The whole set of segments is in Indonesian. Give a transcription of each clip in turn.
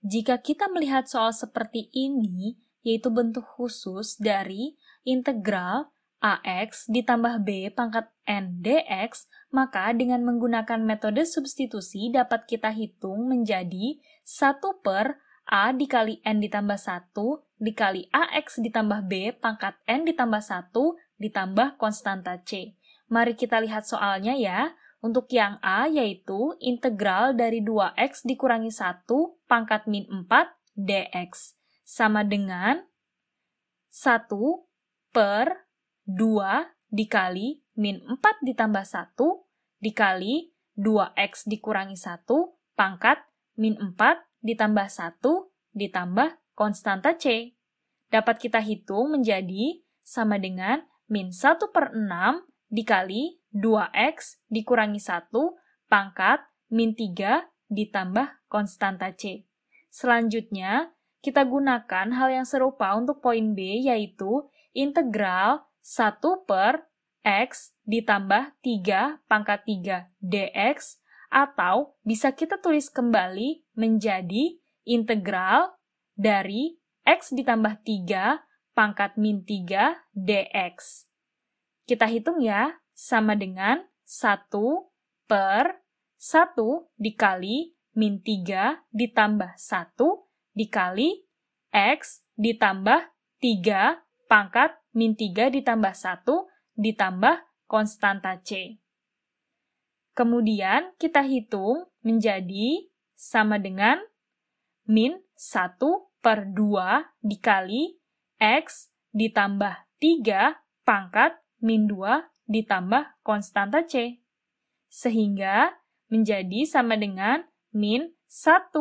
Jika kita melihat soal seperti ini, yaitu bentuk khusus dari integral AX ditambah B pangkat N dx, maka dengan menggunakan metode substitusi dapat kita hitung menjadi 1 per A dikali N ditambah 1 dikali AX ditambah B pangkat N ditambah 1 ditambah konstanta C. Mari kita lihat soalnya ya. Untuk yang A yaitu integral dari 2x dikurangi 1 pangkat min 4 dx sama dengan 1 per 2 dikali min 4 ditambah 1 dikali 2x dikurangi 1 pangkat min 4 ditambah 1 ditambah konstanta C. Dapat kita hitung menjadi sama dengan min 1 per 6 dikali 2x dikurangi 1 pangkat min 3 ditambah konstanta C. Selanjutnya, kita gunakan hal yang serupa untuk poin B yaitu integral 1 per x ditambah 3 pangkat 3 dx atau bisa kita tulis kembali menjadi integral dari x ditambah 3 pangkat min 3 dx. Kita hitung ya sama dengan 1 per 1 dikali min 3 ditambah 1 dikali X ditambah 3 pangkat min 3 ditambah 1 ditambah konstanta C. Kemudian kita hitung menjadi sama dengan min 1 per 2 dikali X ditambah 3 pangkat min 2 ditambah konstanta C. Sehingga menjadi sama dengan min 1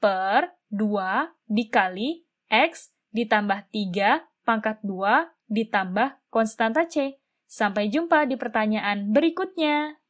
per 2 dikali X ditambah 3 pangkat 2 ditambah konstanta C. Sampai jumpa di pertanyaan berikutnya.